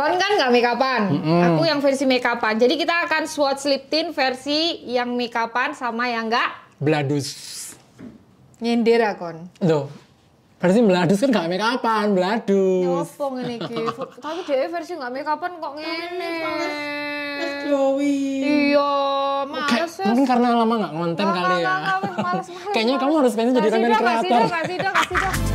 Kon kan nggak make upan. Mm -hmm. Aku yang versi make upan. Jadi kita akan swatch lip tint versi yang make upan sama yang nggak. bladus. Nyindir Kon. Loh, versi bladus kan gak make upan, bladus. Nyopo ya ngene iki. Tapi dhewe versi gak make upan kok ngene. Iya, males. Okay. mungkin karena lama gak ngonten kali ya. Kayaknya kamu harus pengen jadi konten kreator. Kasih dong, kasih dong, kasih dong.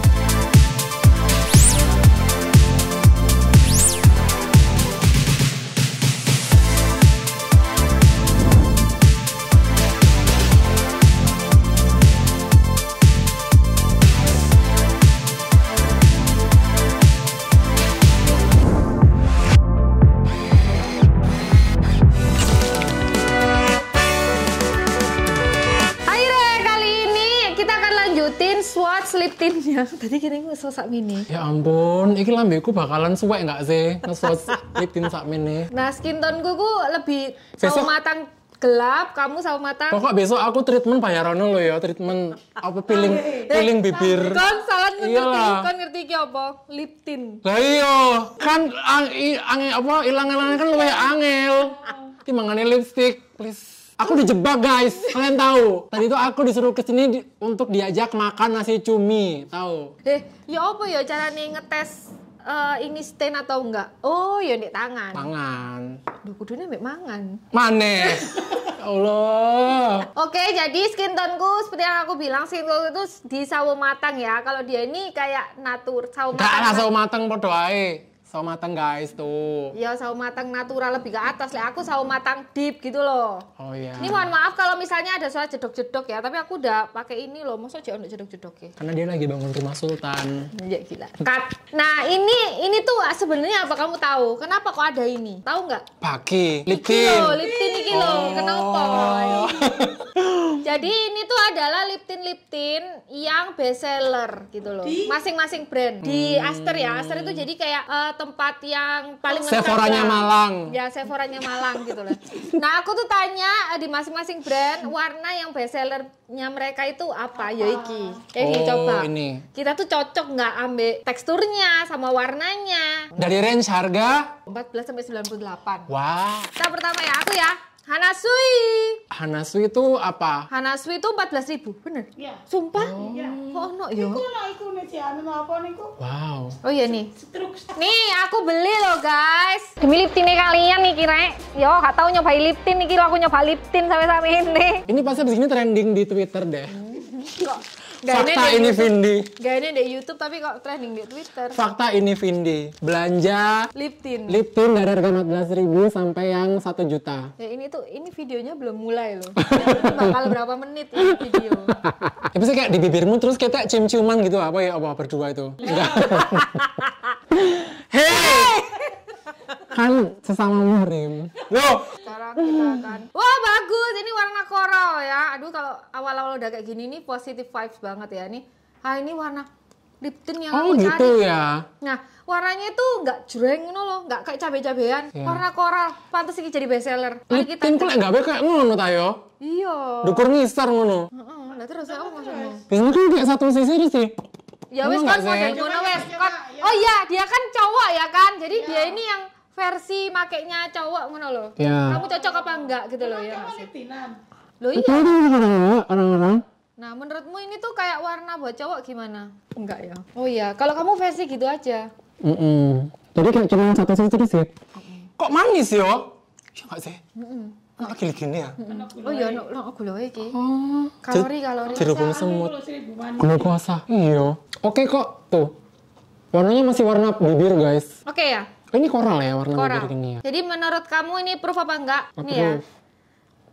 rutinnya tadi kira aku sak mini ya ampun ini lambeku bakalan suwek nggak sih ngesos rutin sak mini nah skin tone gue ku lebih sama matang gelap, kamu sama matang. Pokok besok aku treatment bayaran lo ya, treatment apa piling eh, peeling bibir. Kon salah ngerti, kan ngerti ki apa? Lip tint. Lah iya, kan ang, ang, apa ilang ilangnya kan lumayan angel. Timangane lipstick, please. Aku dijebak guys, kalian tahu. Tadi itu aku disuruh ke sini di, untuk diajak makan nasi cumi, tahu? Eh, ya apa ya cara nih ngetes uh, ini stain atau enggak? Oh, ya di tangan. Tangan. Duh, kudunya mbek mangan. Mane. Ya Allah. Oke, jadi skin tone-ku seperti yang aku bilang skin tone itu di sawo matang ya. Kalau dia ini kayak natur, sawo matang. Enggak, kan? sawo matang podo ae sawo matang guys tuh. Iya sawo matang natural lebih ke atas lah. Aku sawo matang deep gitu loh. Oh iya. Ini mohon maaf kalau misalnya ada suara jedok-jedok ya. Tapi aku udah pakai ini loh. Masa jangan jedok-jedok ya. Karena dia lagi bangun rumah sultan. Iya gila. cut Nah ini ini tuh ah, sebenarnya apa kamu tahu? Kenapa kok ada ini? Tahu nggak? Pakai lip tint. loh, lip tint loh. Oh. Kenapa? Jadi ini tuh adalah lip tint lip tint yang best seller gitu loh. Masing-masing brand. Di hmm. Aster ya. Aster itu jadi kayak uh, tempat yang paling Sephora-nya Malang. Ya, Sephora-nya Malang gitu loh. Nah, aku tuh tanya uh, di masing-masing brand warna yang best sellernya mereka itu apa? Ya, ya iki. oh, coba. Ini. Kita tuh cocok nggak ambil teksturnya sama warnanya. Dari range harga 14 sampai 98. Wah. Wow. Kita pertama ya, aku ya. Hanasui. Hanasui itu apa? Hanasui itu 14 ribu, bener? Iya. Sumpah? Oh. Iya. Kok no yo? Ya? Iku no, iku nih si anu apa niku? Wow. Oh iya nih. Struk. Nih aku beli loh guys. Demi liptinnya kalian nih kira. Yo gak tau nyobain liptin nih kira aku nyoba liptin sampai sampai ini. Ini pasti abis ini trending di Twitter deh. Kok? Fakta ini YouTube. Vindi. ini di YouTube tapi kok trending di Twitter. Fakta ini Vindi. Belanja Liptin. Liptin dari harga belas ribu sampai yang 1 juta. Ya ini tuh ini videonya belum mulai loh. bakal berapa menit ini video. ya bisa kayak di bibirmu terus kita cium-ciuman gitu apa ya apa berdua itu. Iya. Enggak. hey! kan sesama muhrim loh sekarang kita akan wah bagus ini warna coral ya aduh kalau awal-awal udah kayak gini nih positive vibes banget ya nih ah ini warna lip tint yang oh, aku gitu ya nah warnanya itu nggak jreng no loh nggak kayak cabe-cabean yeah. warna koral pantas ini jadi bestseller. lip tint kok nggak kayak ngono tayo iya dukur ngisar ngono heeh nah terus aku ngomong pink tuh kayak satu sisi sih ya wes kan model ngono wes kan oh iya dia kan cowok ya kan jadi iya. dia ini yang versi makainya cowok ngono loh. Ya. Kamu cocok apa enggak gitu loh ya. Loh iya. Orang-orang. Nah, menurutmu ini tuh kayak warna buat cowok gimana? Enggak ya. Oh iya, kalau kamu versi gitu aja. Mm -mm. Jadi kayak cuma satu sisi sih. Kok manis yo? Iya ya enggak sih? Mm -mm. Nah, gini-gini ya? Oh iya, anak aku iki. Oh. Kalori, kalori. Jeruk semut. kuasa. Iya. Oke kok, tuh. Warnanya masih warna bibir, guys. Oke ya? Ini koral ya warna koral. biru ini ya. Jadi menurut kamu ini proof apa enggak? ini ya.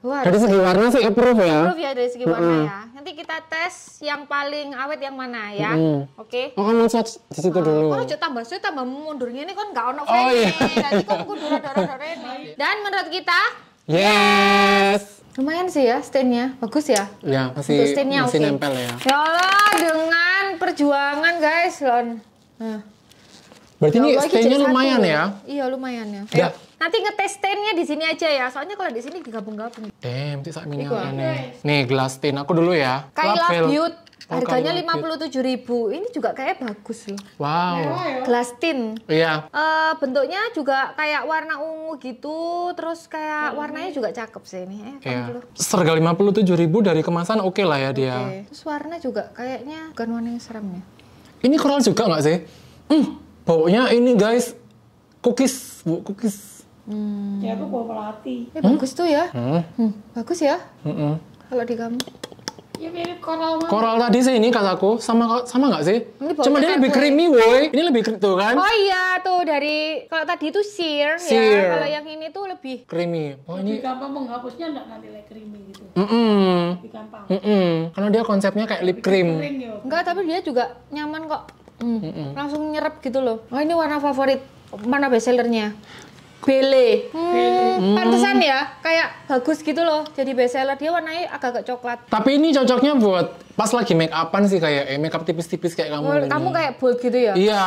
Wah, dari segi warna sih approve ya. Approve ya dari segi warna mm -hmm. ya. Nanti kita tes yang paling awet yang mana ya. Mm -hmm. Oke. Okay. Oh, kan di situ oh, dulu. Kalau aja tambah suwe tambah mundurnya ini kan enggak ono frame. Oh iya. Nanti kan kudu dora Dan menurut kita Yes. Lumayan sih ya stainnya. bagus ya. Ya masih Untuk masih nempel ya. Ya Allah dengan perjuangan guys, Lon. Nah. Berarti ini stainnya lumayan ya? Iya lumayan ya. Eh, nanti ngetes stainnya di sini aja ya. Soalnya kalau di sini digabung-gabung. Damn, eh, itu sak minyak aneh. Nih gelas stain aku dulu ya. Kayla Beauty. Oh, Harganya lima puluh tujuh ribu. Ini juga kayak bagus loh. Wow. Ya? Glass tin. Iya. Uh, bentuknya juga kayak warna ungu gitu. Terus kayak hmm. warnanya juga cakep sih ini. Eh, iya. Serga lima puluh tujuh ribu dari kemasan oke okay lah ya okay. dia. Terus warna juga kayaknya bukan warna yang serem ya. Ini coral juga nggak sih? Hmm. Pokoknya ini guys, cookies, bu, cookies. Hmm. Ya aku bawa pelati. Eh, hmm? bagus tuh ya. Hmm. hmm bagus ya. Hmm -mm. Kalau di kamu. Ya mirip koral banget. Koral tadi sih ini kataku sama sama nggak sih? Ini Cuma dia lebih creamy woi. Ini lebih tuh kan? Oh iya tuh dari kalau tadi itu sheer, sheer. ya. Kalau yang ini tuh lebih creamy. Oh lebih ini gampang menghapusnya nggak nanti like creamy gitu. Mm -mm. Lebih gampang. Mm -mm. Karena dia konsepnya kayak lip cream. Enggak, tapi dia juga nyaman kok mm. langsung nyerap gitu loh oh ini warna favorit mana bestsellernya Bele. Hmm. hmm, pantesan ya, kayak bagus gitu loh. Jadi bestseller dia warnanya agak-agak coklat. Tapi ini cocoknya buat pas lagi make upan sih kayak eh, make up tipis-tipis kayak kamu. Oh, kamu kayak bold gitu ya? Iya,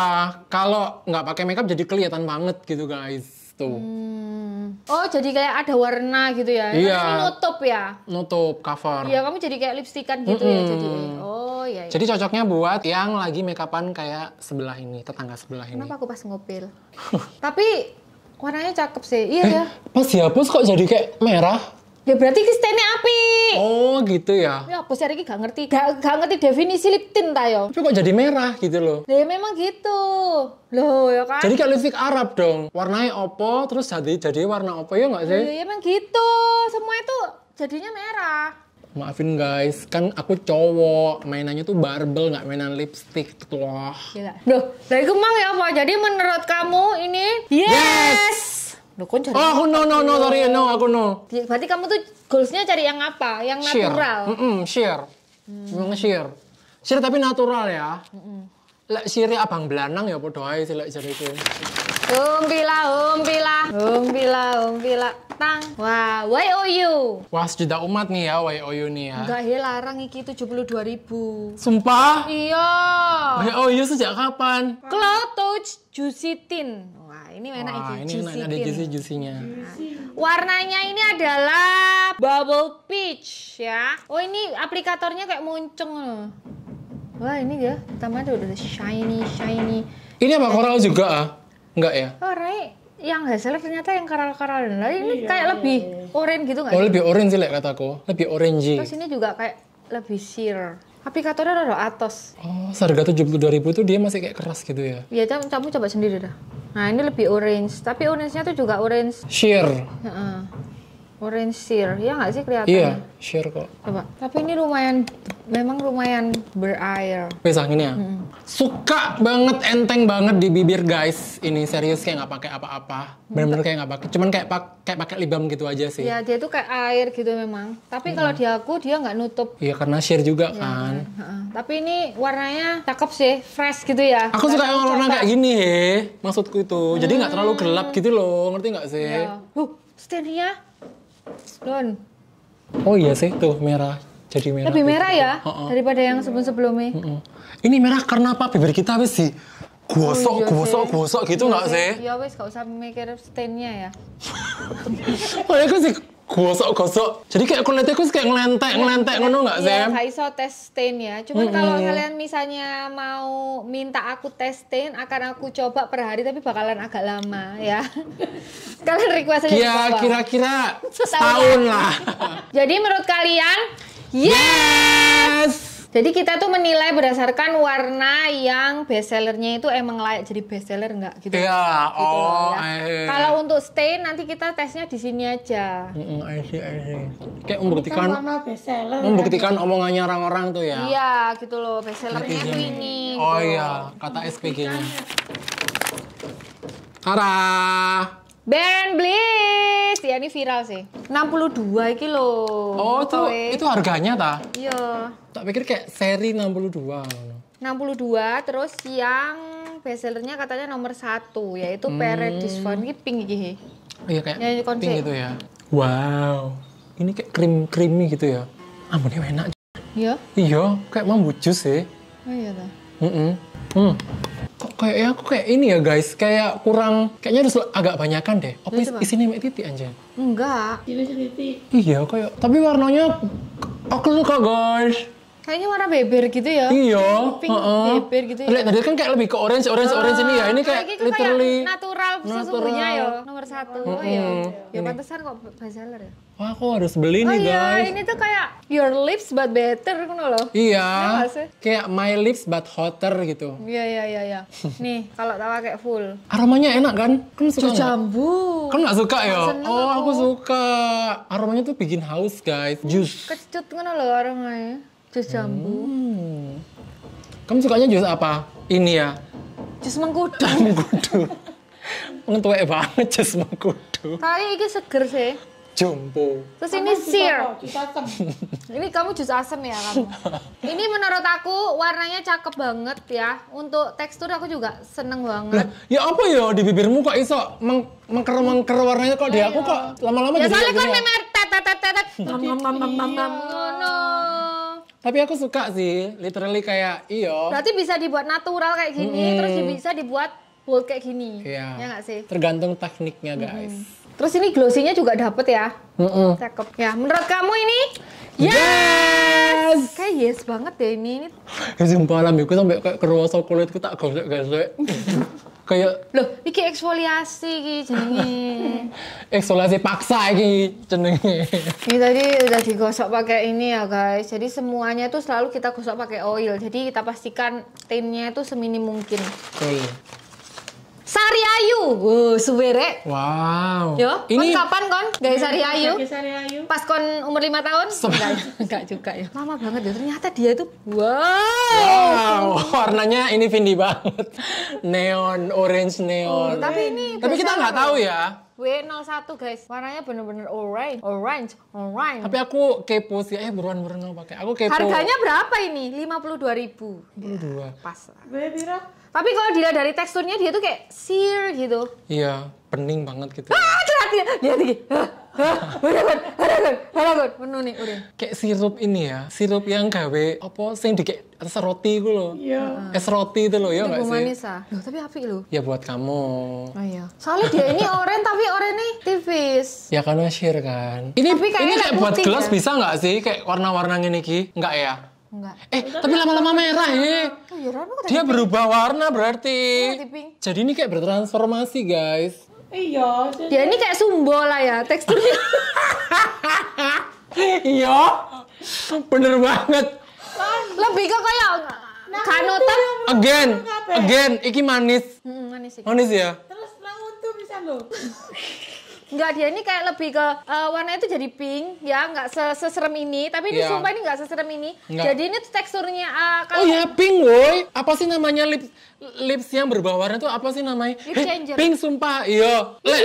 kalau nggak pakai make up jadi kelihatan banget gitu guys gitu. Hmm. Oh, jadi kayak ada warna gitu ya. Iya. nutup ya. Nutup cover. Iya, kamu jadi kayak lipstikan gitu mm -hmm. ya jadi. Oh, iya, iya. Jadi cocoknya buat yang lagi makeupan kayak sebelah ini, tetangga sebelah ini. Kenapa aku pas ngopil? Tapi warnanya cakep sih. Iya eh, ya. Pas dihapus kok jadi kayak merah? Ya berarti Kristene api. Oh gitu ya. Ya bos hari ini gak ngerti, gak, gak ngerti definisi liptin tayo. Tapi kok jadi merah gitu loh. Ya memang gitu. Loh ya kan. Jadi kayak lipstick Arab dong. Warnanya opo terus jadi jadi warna opo ya nggak sih? Iya memang gitu. Semua itu jadinya merah maafin guys, kan aku cowok, mainannya tuh barbel nggak mainan lipstick tuh loh. Gila. Duh, dari kemang ya apa? Jadi menurut kamu ini yes. yes! Loh, kan cari Oh, ah, aku no, no, no, sorry, no, aku no. Berarti kamu tuh goalsnya cari yang apa? Yang sheer. natural? Hmm. Mm -mm, sheer. Hmm. sheer. Sheer tapi natural ya. Mm -mm. Lek siri abang belanang ya podo sih lek siri itu. Umpila, umpila, umpila, umpila. Tang. Wah, why YOU. Wah, sejuta umat nih ya why YOU nih ya. Enggak, ya larang iki 72 ribu. Sumpah? Iya. Why YOU sejak kapan? Cloud Touch Jusitin. Wah, ini enak Wah, ini, ini enak ada juicy nya Nah, warnanya ini adalah bubble peach ya. Oh, ini aplikatornya kayak moncong loh. Wah, ini dia pertama ada udah shiny shiny. Ini apa coral juga ah? Enggak ya? Oh, right. Yang hasilnya ternyata yang coral-coral. Nah, ini iya, kayak iya, lebih orange gitu nggak? Oh, lebih orange sih, kataku. Lebih orange. Terus ini juga kayak lebih sheer aplikatornya udah atas. Oh, seharga tujuh puluh dua ribu tuh dia masih kayak keras gitu ya? Iya, kamu coba sendiri dah. Nah ini lebih orange, tapi orange-nya tuh juga orange. Sheer. Uh -uh. Orange sheer, ya nggak sih kelihatan? Iya, sheer kok. Coba. Tapi ini lumayan, memang lumayan berair. ini anginnya. Hmm. Suka banget, enteng banget di bibir guys. Ini serius kayak nggak pakai apa-apa. Bener-bener kayak nggak pakai. Cuman kayak pak, kayak pakai lip balm gitu aja sih. Iya, dia tuh kayak air gitu memang. Tapi hmm. kalau di aku dia nggak nutup. Iya, karena sheer juga ya, kan. Uh -uh. Tapi ini warnanya cakep sih, fresh gitu ya. Aku suka yang warna kayak gini, he. maksudku itu. Jadi nggak terlalu gelap hmm. gitu loh, ngerti nggak sih? Iya. Huh, standnya Lon. Oh iya sih tuh merah jadi merah. Lebih gitu. merah ya uh -uh. daripada yang sebelum-sebelumnya. Uh -uh. Ini merah karena apa bibir kita wis sih gosok, oh, iya gosok, gosok gitu iya nggak sih? Ya wis gak usah mikir stainnya ya. Oh ya kan sih gosok-gosok. Jadi kayak kulitnya aku kayak ngelentek, iya, ngelentek ngono nggak sih? Iya, nggak iso tes stain ya. Cuman mm -hmm. kalau kalian misalnya mau minta aku tes stain, akan aku coba per hari tapi bakalan agak lama ya. kalian request aja Ya, iya, kira-kira setahun lah. Jadi menurut kalian, yes! yes! Jadi kita tuh menilai berdasarkan warna yang bestsellernya itu emang layak jadi bestseller nggak gitu? Iya. gitu oh. Ya. Kalau untuk stain nanti kita tesnya di sini aja. Mm -mm, I see, Kayak membuktikan warna bestseller. Membuktikan kan? omongannya orang-orang tuh ya. Iya, gitu loh bestsellernya tuh ini. Oh gitu. iya, kata SPG-nya. Ya. Ara. Baron Bliss. Ya ini viral sih. 62 iki lho. Oh, itu itu harganya ta? Iya. Tak pikir kayak seri 62 62 terus yang bestsellernya katanya nomor satu yaitu hmm. Paradise Fun ini pink iki. Iya kayak ya, pink gitu ya. Wow. Ini kayak krim creamy gitu ya. Ampun ini enak. Iya. Iya, kayak mambu jus sih. Oh iya ta. Mm -mm. Hmm kok ya aku kayak ini ya guys kayak kurang kayaknya harus agak banyakan deh apa is isinya mek titik anjir enggak ini titik iya kayak tapi warnanya aku suka guys Kayaknya warna beber gitu ya. Iya. Pink uh -uh. beber gitu ya. Lihat tadi kan kayak lebih ke orange, orange, oh. orange ini ya. Ini kayak kayak gitu, literally kayak natural, natural. sesungguhnya ya. Nomor satu. Mm Oh, iya. Ya, ya pantesan kok best ya wah aku harus beli nih oh, iya, guys. Oh iya, ini tuh kayak your lips but better kan loh. Iya. iya kayak my lips but hotter gitu. Iya iya iya iya. Nih, kalau tawa kayak full. Aromanya enak kan? Kamu suka Cucu jambu. kamu nggak suka ya? Oh, aku suka. Aromanya tuh bikin haus, guys. Jus. Kecut kan lo aromanya. Jus jambu. Hmm. Kamu sukanya jus apa? Ini ya. Jus mengkudu. mengkudu. Ngetuwek banget jus mengkudu. Tapi ini seger sih jumbo. Terus ini sir. ini kamu jus asem ya kamu. ini menurut aku warnanya cakep banget ya. Untuk tekstur aku juga seneng banget. Lah, ya apa ya di bibirmu kok iso meng mengker mengker warnanya kok di aku iya. kok lama-lama ya, jadi. Kan ya soalnya kan memang tet tet tet Tapi aku suka sih, literally kayak iyo. Berarti bisa dibuat natural kayak gini, hmm. terus bisa dibuat bold kayak gini. Iya. Ya gak sih? Tergantung tekniknya guys. Hmm. Terus ini glossy-nya juga dapet ya. Mm -mm. Cakep. Ya, menurut kamu ini? Yes! yes! Kayak yes banget deh ya ini. ini. Sumpah lah, aku sampai kayak kerosot kulitku tak gosok-gosok. kayak loh ini eksfoliasi ini jenengnya. eksfoliasi paksa ini jenengnya. ini tadi udah digosok pakai ini ya guys jadi semuanya itu selalu kita gosok pakai oil jadi kita pastikan tinnya itu seminim mungkin oke okay. Sari Ayu. Wow, suwere. Wow. Yo, ini kon kapan kon gawe Sari Ayu? Sari Ayu. Pas kon umur lima tahun? Enggak, enggak juga ya. Lama banget ya. Ternyata dia itu wow. Wow, warnanya ini Vindi banget. Neon, orange neon. Oh, tapi ini Tapi kita nggak tahu ya. W01 guys, warnanya bener-bener orange, orange, orange. Tapi aku kepo sih, eh buruan-buruan pakai. Aku kepo. Harganya berapa ini? Lima puluh dua 52. dua. pas lah. Tapi kalau dilihat dari teksturnya dia tuh kayak sear gitu. Iya, pening banget gitu. Ah, ah cerat dia. Dia tinggi. Harapan, harapan, harapan. Penuh nih urin. Kayak sirup ini ya, sirup yang gawe apa sing dikek atas roti gue loh. Iya. Ah. Es roti itu loh ya enggak sih? manis ah. Loh, tapi api lo Ya buat kamu. Oh iya. Soalnya dia ini oren tapi oren nih tipis. Ya karena sheer kan. Ini tapi ini kayak buat gelas ya. bisa nggak sih? Kayak warna-warna ini ki? Enggak ya? Enggak. Eh, tapi ya, lama-lama merah eh. ya. Dia berubah warna berarti. Iya, jadi ini kayak bertransformasi, guys. Iya. Ya ini kayak sumbo lah ya teksturnya. iya. Bener banget. Lebih ke kayak nah, kanotan. Again, again, iki manis. Mm, manis, iki. manis ya. Terus nang untung bisa lo. Enggak, dia ini kayak lebih ke uh, eh, warna itu jadi pink ya, enggak seserem ini, tapi ini yeah. sumpah ini enggak seserem ini. nggak. Jadi ini tuh teksturnya uh, kalau Oh ya pink woi. Apa sih namanya lip lips yang berubah warna itu apa sih namanya? Lip eh, changer. Hey, pink sumpah. Iya. Le,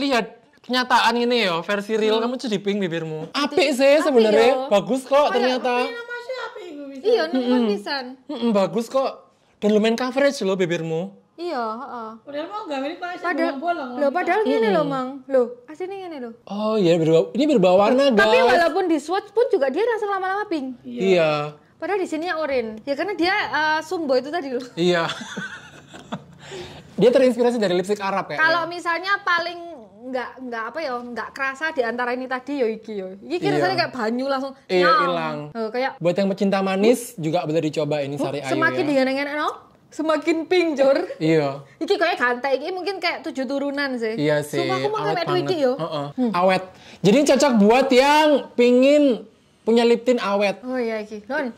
lihat kenyataan ini ya, versi real hmm. kamu jadi pink bibirmu. Apik sih sebenarnya. Iya. Bagus kok ternyata. Iya, nempel pisan. bagus kok. Dan lumayan coverage loh bibirmu. Iya, heeh. Uh. Padahal mau gawe iki padahal bolong. Loh, padahal iya, ngene lho, iya. Mang. Loh, asline ngene loh. Oh, iya berubah. Ini berubah warna, guys. Tapi walaupun di swatch pun juga dia langsung lama-lama pink. Iya. iya. Padahal di sini yang orange. Ya karena dia uh, sumbo itu tadi loh. Iya. dia terinspirasi dari lipstick Arab ya. Kalau misalnya paling nggak nggak apa ya nggak kerasa di antara ini tadi yo iki yo iki iya. rasanya kayak banyu langsung iya hilang oh, kayak buat yang pecinta manis uh, juga boleh dicoba ini uh, sari ayu semakin ya. digeneng-geneng semakin ping Iya. Iki kayak kantai iki mungkin kayak tujuh turunan sih. Iya sih. Sumpah aku mau metu iki yo. Uh -uh. hmm. Awet. Jadi cocok buat yang pingin punya lip tint awet. Oh iya iki. Non.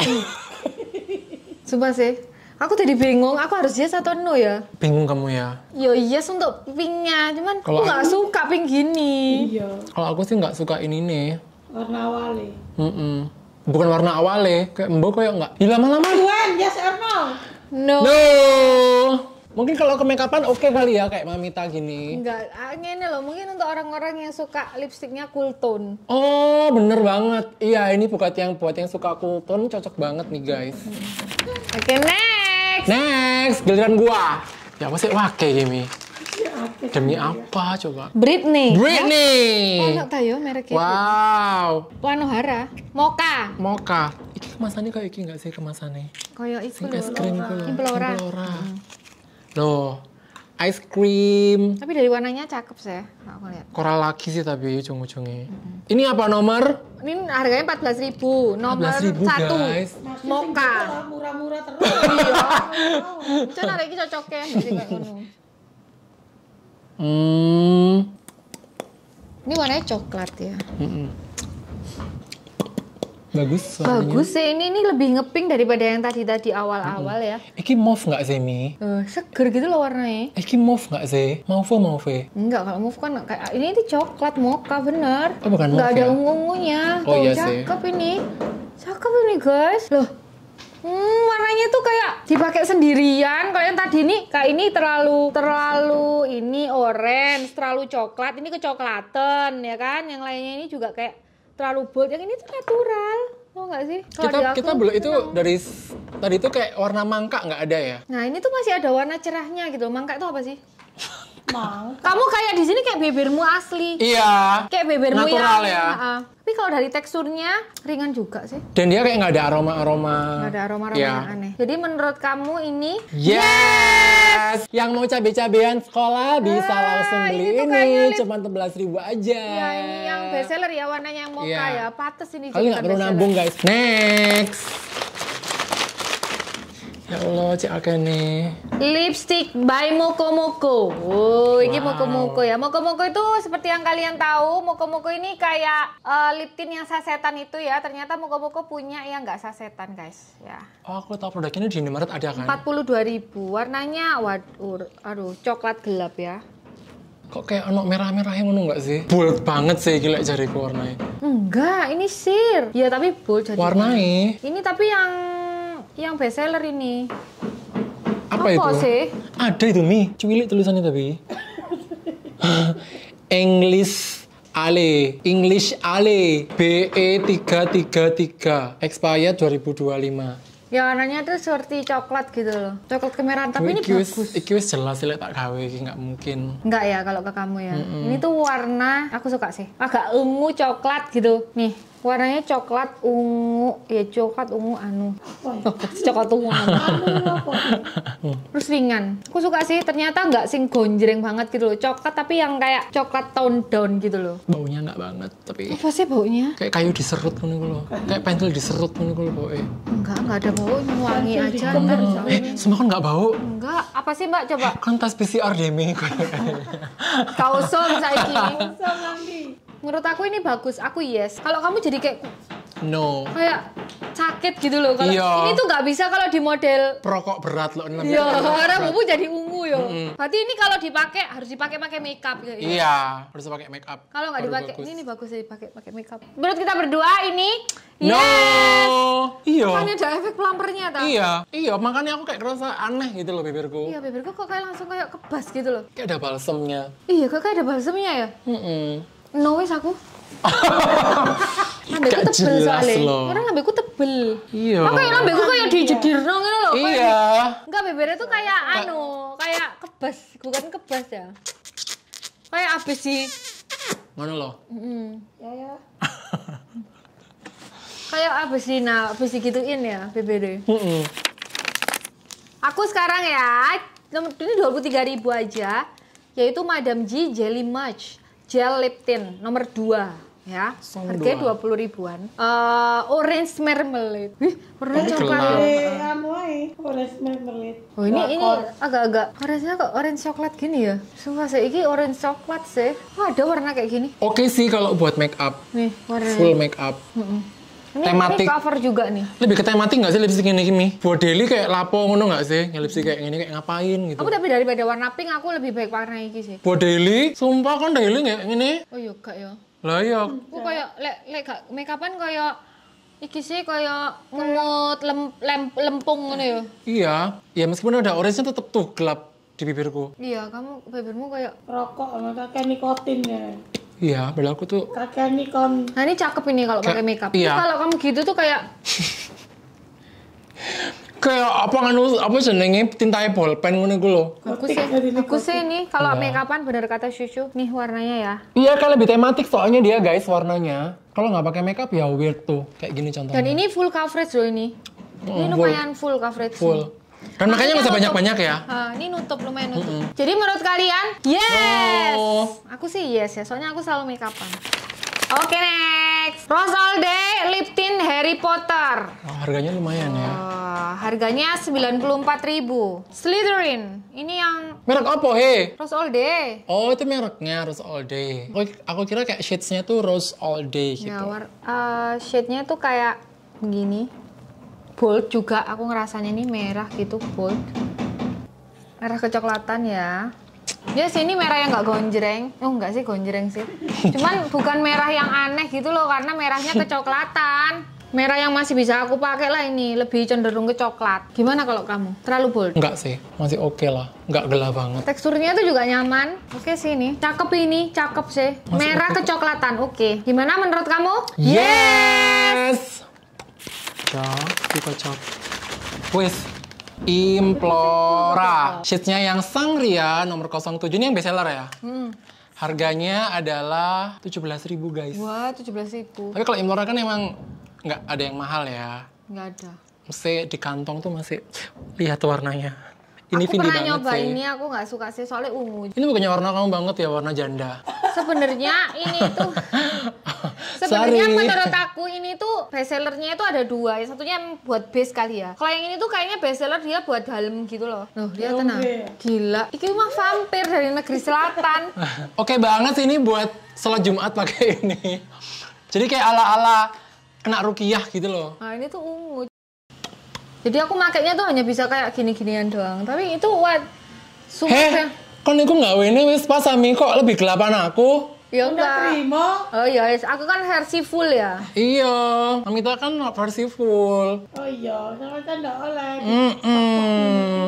Sumpah sih. Aku tadi bingung, aku harus yes atau no ya? Bingung kamu ya? iya yes untuk pinknya, cuman Kalo aku nggak suka pink gini. Iya. Kalau aku sih nggak suka ini nih. Warna awale. Mm -mm. Bukan warna awale, kayak mbok kayak nggak. Lama-lama. Tuan, yes or no? No. No. Mungkin kalau ke makeupan oke okay kali ya kayak Mamita gini. Enggak, ini ah, loh. Mungkin untuk orang-orang yang suka lipstiknya cool tone. Oh, bener banget. Iya, ini buat yang buat yang suka cool tone cocok banget nih, guys. Oke, okay, next. Next, giliran gua. Ya masih wake gini. Demi apa coba? Britney. Britney. Oh, tahu mereknya. Wow. Wanohara. Moka. Moka iki kemasannya kayak iki nggak sih kemasannya kayak iku sing es krim kimplora kimplora hmm. loh ice cream tapi dari warnanya cakep sih aku lihat koral lagi sih tapi ujung-ujungnya mm-hmm. ini apa nomor ini harganya empat belas ribu nomor ribu, satu guys. moka murah-murah terus Cuma lagi cocok ya hmm ini warnanya coklat ya mm -mm. Bagus soalnya. Bagus sih ini ini lebih ngeping daripada yang tadi tadi awal-awal ya. Iki mauve nggak sih Mi? Uh, seger gitu loh warnanya. Iki mauve nggak sih? Mauve mauve. Enggak kalau mauve kan kayak ini ini coklat mocha bener. Oh bukan Nggak ada ungu-ungunya. Oh Tuh, iya cakep ini. Cakep ini guys. Loh, Hmm, warnanya tuh kayak dipakai sendirian. Kalau yang tadi ini kayak ini terlalu terlalu ini orange, terlalu coklat, ini kecoklatan ya kan. Yang lainnya ini juga kayak terlalu bold yang ini tuh natural mau nggak sih Kalo kita aku, kita belum itu senang. dari tadi itu kayak warna mangka nggak ada ya nah ini tuh masih ada warna cerahnya gitu mangka itu apa sih Mau. Kamu kayak di sini kayak bibirmu asli. Iya. Kayak bibirmu natural ya. Tapi kalau dari teksturnya ringan juga sih. Dan dia kayak nggak ada aroma-aroma. Nggak ada aroma-aroma ya. yang aneh. Jadi menurut kamu ini yes. yes! Yang mau cabai-cabean sekolah bisa ah, langsung beli ini, ini. cuma tebelas ribu aja. Ya ini yang best seller ya warnanya yang mau iya. kayak ya. Pates ini. Kalian nggak perlu nabung guys. Next. Ya Allah, cek akeh nih. Lipstick by Moko Moko. Oh, wow. ini Moko Moko ya. Moko Moko itu seperti yang kalian tahu, Moko Moko ini kayak uh, lip tint yang sasetan itu ya. Ternyata Moko Moko punya yang nggak sasetan, guys. Ya. Oh, aku tahu produk ini di Indomaret ada kan? 42.000. Warnanya waduh, aduh, coklat gelap ya. Kok kayak anak merah yang ngono nggak sih? Bold banget sih gila jari warnanya. Enggak, ini sir. Ya tapi bold jadi. Warnai. Ini tapi yang yang best seller ini. Apa, Apa itu? sih? Ada itu Mi, cewek tulisannya tapi. English Ale, English Ale, BE 333, expired 2025. Ya warnanya tuh seperti coklat gitu loh. Coklat kemerahan, tapi ini bagus. Iki wis jelas sih tak gawe iki nggak mungkin. Nggak ya kalau ke kamu ya. Mm -mm. Ini tuh warna aku suka sih. Agak ungu coklat gitu. Nih, warnanya coklat ungu ya coklat ungu anu oh, ya. coklat ungu anu, anu terus ringan aku suka sih ternyata nggak sing gonjreng banget gitu loh coklat tapi yang kayak coklat tone down gitu loh baunya nggak banget tapi apa sih baunya kayak kayu diserut kan gitu loh kayak pentil diserut kan gitu loh baunya enggak enggak ada bau, wangi aja eh, semua kan nggak bau enggak apa sih mbak coba kan tas PCR demi kau som saiki menurut aku ini bagus aku yes kalau kamu jadi kayak no kayak sakit gitu loh kalau iya. ini tuh nggak bisa kalau di model perokok berat loh enam ya rambutmu jadi ungu yo mm -hmm. berarti ini kalau dipakai harus dipakai pakai makeup up gitu iya harus pakai makeup kalau nggak dipakai ini, ini bagus sih pakai pakai makeup up menurut kita berdua ini No, yes. iya. Makanya ada efek pelampernya tau. Iya, iya. Makanya aku kayak ngerasa aneh gitu loh bibirku. Iya, bibirku kok kayak langsung kayak kebas gitu loh. Kayak ada balsemnya. Iya, kok kayak ada balsemnya ya? Mm -mm. No aku. Lambeku tebel soalnya. Orang lambeku tebel. Iya. Ya, Kok kayak iya. lambeku kayak dijedirno itu loh. Iya. Enggak bebernya tuh kayak anu, kayak kebas, bukan kebas ya. Kayak apa sih. Mana loh? Ya ya. kayak apa sih nah, bisa gituin ya BBD. -mm. Aku sekarang ya, ini dua puluh tiga ribu aja, yaitu Madam G Jelly Match gel lip tint nomor 2 ya harga harganya dua puluh ribuan uh, orange marmalade wih warna coklat eh, orange marmalade oh ini ini agak-agak orange kok orange coklat gini ya sumpah sih ini orange coklat sih oh, ada warna kayak gini oke okay sih kalau buat make up nih warna full make up mm -mm ini, tematik. Ini cover juga nih. Lebih ke tematik nggak sih lipstick ini Kimi? Buat daily kayak lapo ngono nggak sih? Yang lipstick kayak ini kayak ngapain gitu. Aku tapi daripada warna pink aku lebih baik warna ini sih. Buat daily, sumpah kan daily nggak ini? Oh iya kak ya. Lah iya. Aku kayak lek lek make upan kayak Iki sih kayak ngemut lem, lem, lempung gitu ya. Iya, ya meskipun ada orange tetep tuh gelap di bibirku. Iya, kamu bibirmu kayak rokok sama kayak nikotin ya. Iya, padahal aku tuh kakek Nikon. Nah, ini cakep ini kalau pakai makeup. Iya. Kalau kamu gitu tuh kayak kayak apa nganu apa jenenge tintanya polpen ngono gue loh? Aku sih aku sih ini kalau iya. make upan bener kata Susu nih warnanya ya. Iya kan lebih tematik soalnya dia guys warnanya. Kalau nggak pakai makeup ya weird tuh kayak gini contohnya. Dan ini full coverage loh ini. ini hmm, lumayan full, coverage. Full. Sih kan nah, makanya nggak banyak-banyak ya. Uh, ini nutup lumayan nutup. Mm -hmm. Jadi menurut kalian yes? Oh. Aku sih yes ya, soalnya aku selalu make upan. Oke okay, next, Rose All Day Lip Tint Harry Potter. Oh, harganya lumayan ya. Uh, harganya 94.000. Slytherin, ini yang merek apa he? Rose All Day. Oh itu mereknya Rose All Day. Aku, aku kira kayak shades-nya tuh Rose All Day ya, gitu. Ya, uh, shade-nya tuh kayak begini bold juga aku ngerasanya ini merah gitu bold merah kecoklatan ya ya yes, sini merah yang gak gonjreng oh enggak sih gonjreng sih cuman bukan merah yang aneh gitu loh karena merahnya kecoklatan merah yang masih bisa aku pakai lah ini lebih cenderung ke coklat gimana kalau kamu terlalu bold enggak sih masih oke okay lah enggak gelap banget teksturnya tuh juga nyaman oke okay sih ini cakep ini cakep sih masih merah kecoklatan oke okay. gimana menurut kamu yes, yes! cocok di cocok wis Implora Sheetsnya yang Sangria nomor 07 Ini yang best seller ya? Hmm. Harganya adalah 17.000 guys Wah 17.000 Tapi kalau Implora kan emang nggak ada yang mahal ya? Nggak ada Mesti di kantong tuh masih lihat warnanya ini aku pernah nyoba sih. ini aku nggak suka sih soalnya ungu ini bukannya warna kamu banget ya warna janda sebenarnya ini tuh sebenarnya menurut aku ini tuh bestsellernya itu ada dua. Yang satunya buat base kali ya. Kalau yang ini tuh kayaknya bestseller dia buat dalam gitu loh. Loh, dia ya tenang. Gila. Iki mah vampir dari negeri selatan. Oke okay banget ini buat sholat Jumat pakai ini. Jadi kayak ala-ala kena rukiah gitu loh. Nah, ini tuh ungu. Jadi aku makainya tuh hanya bisa kayak gini-ginian doang. Tapi itu what? Sumpah. Heh, kan aku nggak wini wis pas sami kok lebih gelapan aku. Ya enggak. terima. Oh iya, aku kan versi full ya. Iya, Amita kan versi full. Oh iya, sama kan enggak oleh. Mm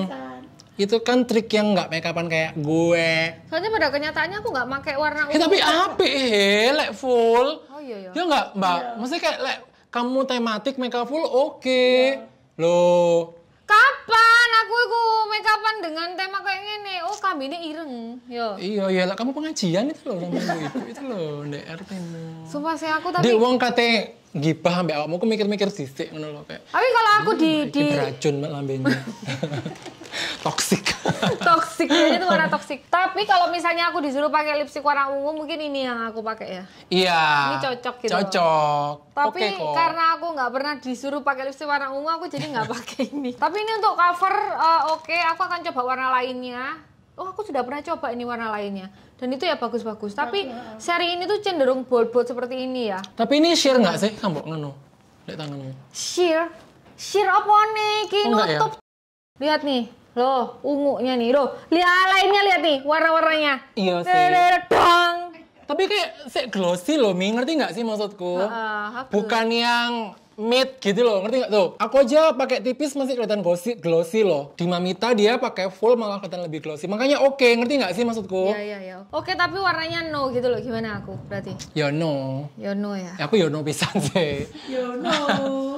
Itu kan trik yang nggak make upan kayak gue. Soalnya pada kenyataannya aku nggak pakai warna ungu. Eh, tapi apa? Eh, lek full. Oh iya iya. Ya enggak, Mbak. Iya. Maksudnya kayak lek kamu tematik make up full oke. Okay. Iya. Loh, Kapan aku iku makeupan dengan tema kayak gini? Oh, kami ini ireng. Yo. Iya, iya lah kamu pengajian itu loh, itu, itu loh, ndek RT-mu. Sumpah saya aku tapi Dek wong kate gibah sampai awakmu ku mikir-mikir sisik ngono lho kayak. Tapi kalau aku di di beracun lambene. toksik. toksik jadi itu warna toksik. Tapi kalau misalnya aku disuruh pakai lipstik warna ungu mungkin ini yang aku pakai ya. Iya. Ini cocok gitu. Cocok. Tapi okay, karena aku nggak pernah disuruh pakai lipstik warna ungu aku jadi nggak pakai ini. Tapi ini untuk cover uh, oke, okay. aku akan coba warna lainnya oh aku sudah pernah coba ini warna lainnya dan itu ya bagus-bagus tapi seri ini tuh cenderung bold-bold seperti ini ya tapi ini sheer nggak sih kamu ngono lihat tanganmu sheer sheer apa nih kini oh, nutup ya? lihat nih loh ungunya nih loh lihat lainnya lihat nih warna-warnanya iya sih tapi kayak se glossy loh mi ngerti nggak sih maksudku bukan yang mid gitu loh, ngerti nggak tuh? Aku aja pakai tipis masih kelihatan glossy, glossy loh. Di Mamita dia pakai full malah kelihatan lebih glossy. Makanya oke, okay, ngerti nggak sih maksudku? Iya iya iya. Oke, okay, tapi warnanya no gitu loh. Gimana aku berarti? Ya no. Ya no ya. Aku ya no bisa sih. ya no.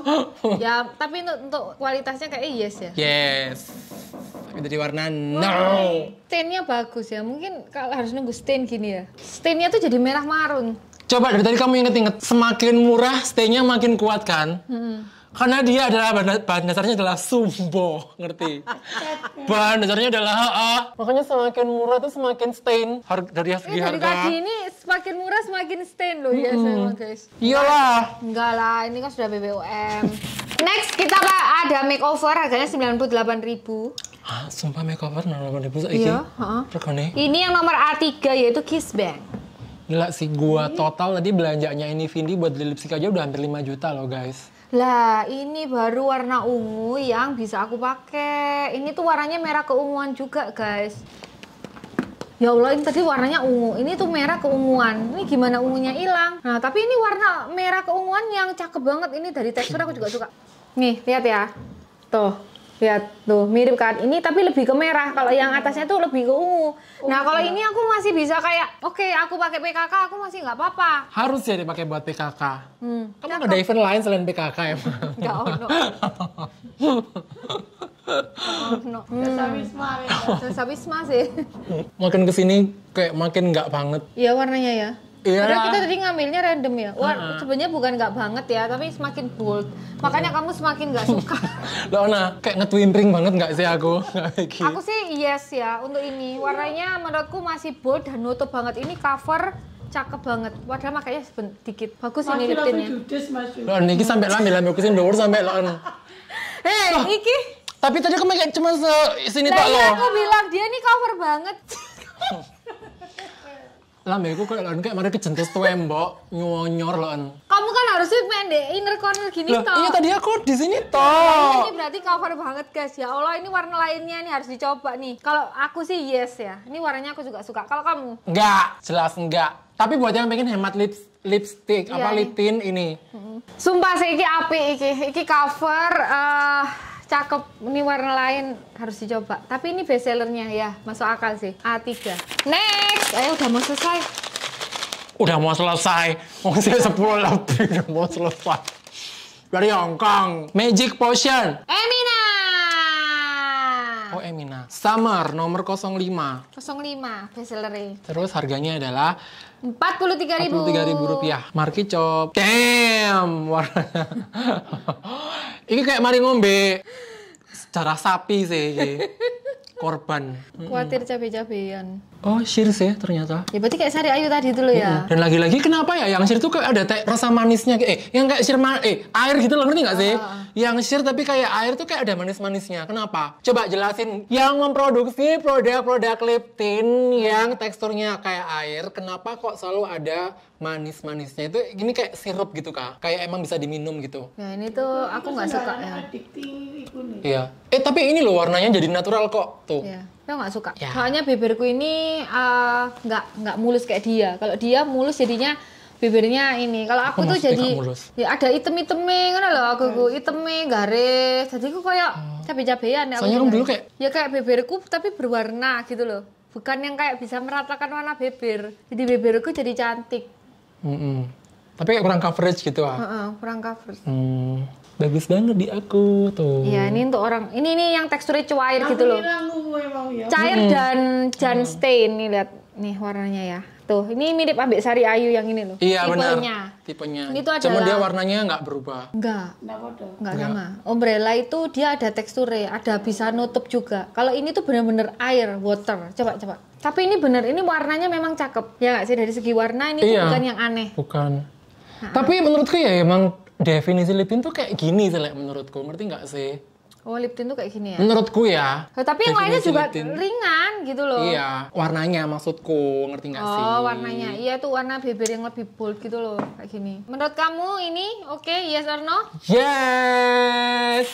ya, tapi untuk, untuk kualitasnya kayak yes ya. Yes. Jadi warna no. Stainnya bagus ya. Mungkin kalau harus nunggu stain gini ya. Stainnya tuh jadi merah marun. Coba dari tadi kamu inget-inget, semakin murah stay-nya makin kuat kan? Hmm. Karena dia adalah bahan dasarnya adalah sumbo, ngerti? bahan dasarnya adalah ah. Makanya semakin murah tuh semakin stain. Iya, harga dari segi harga. Dari tadi ini semakin murah semakin stain loh hmm. ya sama guys. Iyalah. Enggak lah, ini kan sudah BBOM. Next kita ada makeover harganya 98.000. Hah, sumpah makeover 98.000 saiki. Iya, heeh. Ini yang nomor A3 yaitu Kiss Bank. Gila sih gua total tadi belanjanya ini Vindi buat beli lipstick aja udah hampir 5 juta loh guys. Lah ini baru warna ungu yang bisa aku pakai. Ini tuh warnanya merah keunguan juga guys. Ya Allah ini tadi warnanya ungu, ini tuh merah keunguan. Ini gimana ungunya hilang? Nah tapi ini warna merah keunguan yang cakep banget. Ini dari tekstur aku juga suka. Nih lihat ya, tuh Lihat tuh mirip kan ini tapi lebih ke merah kalau yang atasnya tuh lebih ke ungu. Oh, nah kalau iya. ini aku masih bisa kayak oke okay, aku pakai PKK aku masih nggak apa-apa. Harus ya dipakai buat PKK. Hmm. Kamu nggak ada event lain selain PKK emang? Ya? Nggak ono. ono. Wisma sih. Makin kesini kayak makin nggak banget. Iya warnanya ya. Iya. Padahal kita tadi ngambilnya random ya. Wah, uh sebenarnya bukan nggak banget ya, tapi semakin bold. Makanya kamu semakin nggak suka. Loh, nah, kayak ring banget nggak sih aku? Gitu. aku sih yes ya untuk ini. Warnanya menurutku masih bold dan nutup banget. Ini cover cakep banget. Wadah makanya sedikit bagus ini lipstiknya. Loh, ini sampai lama, lambe aku sih sampai lo. Hei, iki. Tapi tadi aku cuma se sini tak iya, loh. Aku bilang dia ini cover banget. lambe aku kayak lan kayak mari kejentus tuh mbok nyonyor lon. Kamu kan harusnya main inner corner gini toh. Iya tadi aku di sini toh. ini berarti cover banget guys. Ya Allah ini warna lainnya nih harus dicoba nih. Kalau aku sih yes ya. Ini warnanya aku juga suka. Kalau kamu? Enggak, jelas enggak. Tapi buat yang pengen hemat lips lipstick iya, apa iya. lip tint ini. Sumpah sih iki api iki. Iki cover uh, cakep ini warna lain harus dicoba tapi ini best sellernya ya masuk akal sih A3 next ayo udah mau selesai udah mau selesai masih 10 lebih udah mau selesai dari Hongkong Magic Potion Emi Oh Emina. Summer nomor 05. 05 bestseller. Terus harganya adalah Rp43.000. Rp43.000. Markicop. Damn, warnanya. Ini kayak mari ngombe. Secara sapi sih. Korban. Khawatir cabe-cabean. Oh, sih ya ternyata. Ya berarti kayak Sari Ayu tadi dulu ya. Dan lagi-lagi kenapa ya yang sir itu kayak ada rasa manisnya eh yang kayak man, eh air gitu loh ngerti nggak sih? Uh. Yang sir tapi kayak air tuh kayak ada manis-manisnya. Kenapa? Coba jelasin yang memproduksi produk-produk lip tint yang teksturnya kayak air, kenapa kok selalu ada manis-manisnya itu gini kayak sirup gitu kak kayak emang bisa diminum gitu nah ini tuh aku nggak suka ya iya eh tapi ini loh warnanya jadi natural kok tuh iya. Aku nggak suka. Ya. Soalnya bibirku ini eh, nggak uh, nggak mulus kayak dia. Kalau dia mulus jadinya bibirnya ini. Kalau aku, aku tuh jadi ya ada item-itemnya kan loh aku ku hmm. itemnya garis. Jadi aku kayak hmm. cabe-cabean ya. Soalnya dulu kayak ya kayak bibirku tapi berwarna gitu loh. Bukan yang kayak bisa meratakan warna bibir. Jadi bibirku jadi cantik. Mm -mm. Tapi kayak kurang coverage gitu ah. Uh -uh, kurang coverage. Hmm bagus banget di aku tuh. Iya, ini untuk orang ini ini yang teksturnya cair aku gitu loh. Ya. Cair hmm. dan dan hmm. stain nih lihat nih warnanya ya. Tuh, ini mirip Abik Sari Ayu yang ini loh. Iya, tipenya. benar. Tipenya. Itu adalah Cuma dia warnanya nggak berubah. Nggak. Enggak sama. Umbrella itu dia ada teksturnya, ada bisa nutup juga. Kalau ini tuh bener-bener air, water. Coba coba. Tapi ini bener, ini warnanya memang cakep. Ya nggak sih dari segi warna ini iya, bukan yang aneh. Bukan. Nah, Tapi menurutku ya emang definisi lip tint tuh kayak gini sih menurutku ngerti nggak sih Oh, lip tint tuh kayak gini ya? Menurutku ya. Oh, tapi yang lainnya juga ringan gitu loh. Iya, warnanya maksudku, ngerti nggak oh, sih? Oh, warnanya. Iya tuh warna bibir yang lebih bold gitu loh, kayak gini. Menurut kamu ini oke, okay, yes or no? Yes.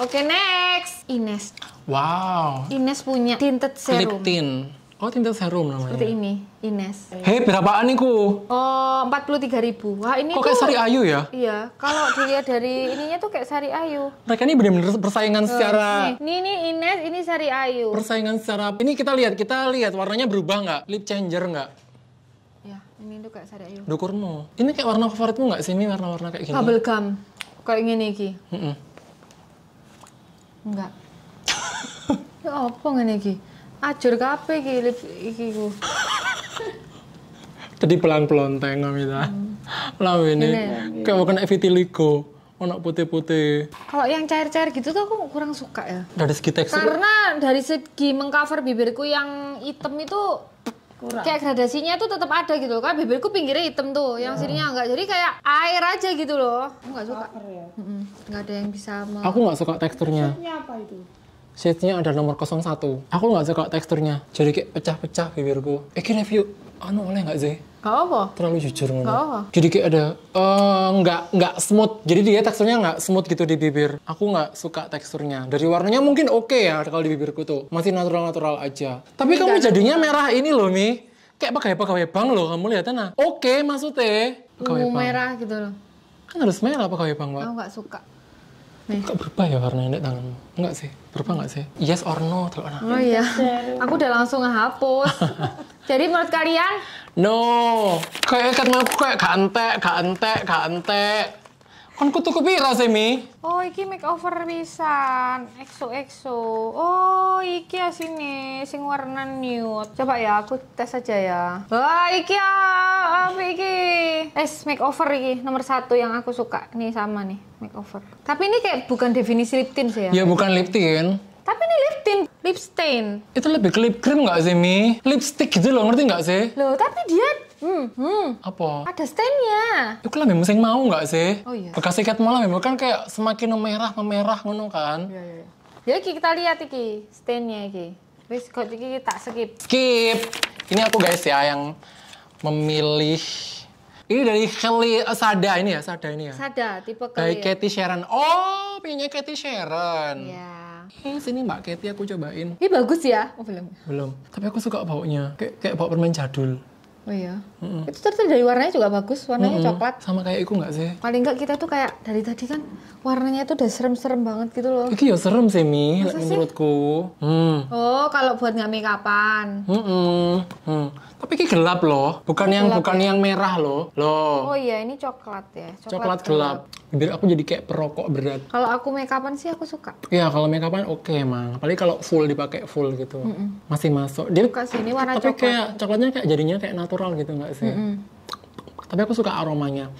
Oke, okay, next. Ines. Wow. Ines punya tinted serum. Lip tint. Oh, tinta serum namanya. Seperti ini, Ines. Hei, berapaan nih, ku? Oh, tiga ribu. Wah, ini Kok kayak Sari Ayu ya? Iya, kalau dilihat dari ininya tuh kayak Sari Ayu. Mereka ini benar-benar persaingan oh, secara... Ini, ini Ines, ini Sari Ayu. Persaingan secara... Ini kita lihat, kita lihat warnanya berubah nggak? Lip changer nggak? Ya, ini tuh kayak Sari Ayu. Dukurmu. Ini kayak warna favoritmu nggak sih? Ini warna-warna kayak gini. Bubble gum. Kayak gini, Ki. Mm -mm. Enggak. ya apa ngene iki? Ajur kape iki iki ku. Jadi pelan-pelonteng tengok kita. Gitu. Hmm. Lah ini kayak kena vitiligo, ono putih-putih. Kalau yang cair-cair gitu tuh aku kurang suka ya. Dari segi tekstur. Karena dari segi mengcover bibirku yang hitam itu kurang. Kayak gradasinya tuh tetap ada gitu loh. Kan bibirku pinggirnya hitam tuh, yang ya. sininya enggak. Jadi kayak air aja gitu loh. Aku enggak suka. Enggak ya? mm -mm. ada yang bisa Aku enggak suka teksturnya. Teksturnya apa itu? Shade-nya ada nomor 01. Aku nggak suka teksturnya. Jadi kayak pecah-pecah bibirku. Eh, review. Anu oleh nggak sih? Gak apa. Terlalu jujur Gak apa. Jadi kayak ada uh, nggak nggak smooth. Jadi dia teksturnya nggak smooth gitu di bibir. Aku nggak suka teksturnya. Dari warnanya mungkin oke okay ya kalau di bibirku tuh masih natural natural aja. Tapi ini kamu jadinya merah ini loh mi. Kayak pegawai pegawai bang loh kamu lihatnya nah. Oke okay, maksudnya. Pegawai merah gitu loh. Kan harus merah pegawai bang, pak. Aku nggak suka. Nih. Kok berubah ya warnanya di tanganmu? Enggak sih. Berapa nggak sih? Yes or no? Telurna. Oh iya, aku udah langsung ngehapus. Jadi menurut kalian? No, kayak kan aku kayak kante kante kante Kan kutu tuku pira sih, Mi? Oh, iki makeover bisa, Exo exo. Oh, iki asini, sing warna nude. Coba ya aku tes aja ya. Wah, iki ya, apa iki? Es makeover iki nomor satu yang aku suka. Nih sama nih, makeover. Tapi ini kayak bukan definisi lip tint sih ya. Ya bukan lip tint. Tapi ini lip tint, lip stain. Itu lebih ke lip cream nggak sih, Mi? Lipstick gitu loh, ngerti nggak sih? Loh, tapi dia Hmm, hmm. Apa? Ada stainnya. Itu lah memang sing mau nggak sih? Oh iya. Bekas sikat malam memang kan kayak semakin memerah memerah ngono kan. Iya iya. Jadi iya. ya, kita lihat iki stainnya iki. Wis kok iki kita skip. Skip. Ini aku guys ya yang memilih ini dari Kelly Sada ini ya, Sada ini ya. Sada, tipe Kelly. Dari ya. Katy Sharon. Oh, punya Katy Sharon. Iya. Yeah. sini Mbak Katy aku cobain. Ini bagus ya? Oh, belum. Belum. Tapi aku suka baunya. Kayak kayak bau permen jadul. Oh iya. Mm Itu ternyata dari warnanya juga bagus, warnanya mm coklat. Sama kayak iku nggak sih? Paling nggak kita tuh kayak dari tadi kan warnanya tuh udah serem-serem banget gitu loh. Iki ya serem sih Mi, menurutku. Hmm. Oh, kalau buat nggak make upan. Hmm. Hmm. Tapi ini gelap loh, bukan oh, yang gelap bukan ya? yang merah loh. Loh. Oh iya, ini coklat ya. Coklat, coklat gelap. gelap bibir aku jadi kayak perokok berat. Kalau aku make upan sih aku suka. Iya, kalau make upan oke okay, emang. Apalagi kalau full dipakai full gitu. Mm -mm. Masih masuk. Dia suka sih ini warna tapi coklat. kayak coklatnya kayak jadinya kayak natural gitu nggak sih? Mm -mm. Tapi aku suka aromanya.